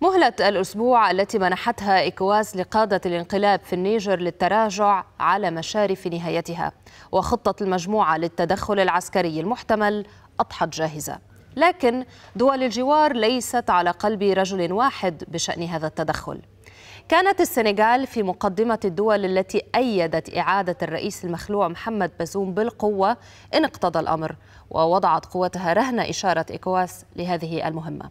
مهلة الأسبوع التي منحتها إكواز لقادة الانقلاب في النيجر للتراجع على مشارف نهايتها وخطة المجموعة للتدخل العسكري المحتمل أضحت جاهزة لكن دول الجوار ليست على قلب رجل واحد بشأن هذا التدخل كانت السنغال في مقدمة الدول التي أيدت إعادة الرئيس المخلوع محمد بازوم بالقوة إن اقتضى الأمر ووضعت قوتها رهن إشارة إكواس لهذه المهمة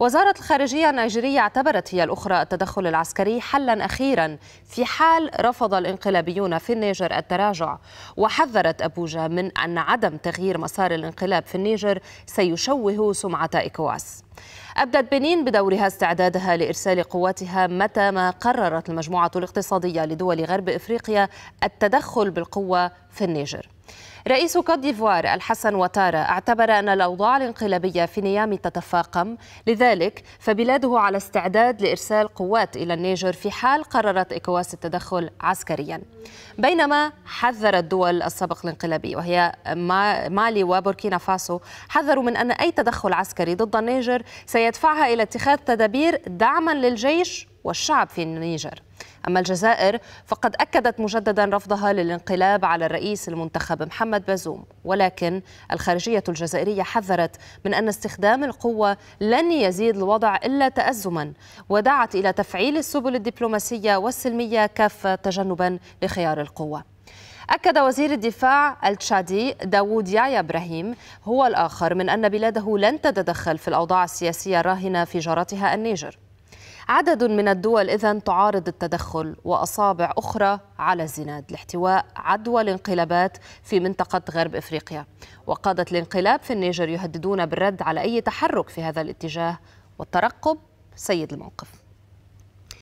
وزارة الخارجية النيجيرية اعتبرت هي الأخرى التدخل العسكري حلا أخيرا في حال رفض الانقلابيون في النيجر التراجع وحذرت أبوجا من أن عدم تغيير مسار الانقلاب في النيجر سيشوه سمعة إكواس أبدت بنين بدورها استعدادها لإرسال قواتها متى ما قررت المجموعة الاقتصادية لدول غرب إفريقيا التدخل بالقوة في النيجر رئيس كوت ديفوار الحسن وتارا اعتبر أن الأوضاع الانقلابية في نيامي تتفاقم لذلك فبلاده على استعداد لإرسال قوات إلى النيجر في حال قررت إكواس التدخل عسكريا بينما حذر الدول السابق الانقلابي وهي مالي وبوركينا فاسو حذروا من أن أي تدخل عسكري ضد النيجر سيدفعها إلى اتخاذ تدابير دعما للجيش والشعب في النيجر أما الجزائر فقد أكدت مجددا رفضها للانقلاب على الرئيس المنتخب محمد بازوم ولكن الخارجية الجزائرية حذرت من أن استخدام القوة لن يزيد الوضع إلا تأزما ودعت إلى تفعيل السبل الدبلوماسية والسلمية كافة تجنبا لخيار القوة أكد وزير الدفاع التشادي داوود يايا إبراهيم هو الآخر من أن بلاده لن تتدخل في الأوضاع السياسية الراهنة في جارتها النيجر عدد من الدول إذا تعارض التدخل وأصابع أخرى على الزناد لاحتواء عدوى الانقلابات في منطقة غرب إفريقيا وقادة الانقلاب في النيجر يهددون بالرد على أي تحرك في هذا الاتجاه والترقب سيد الموقف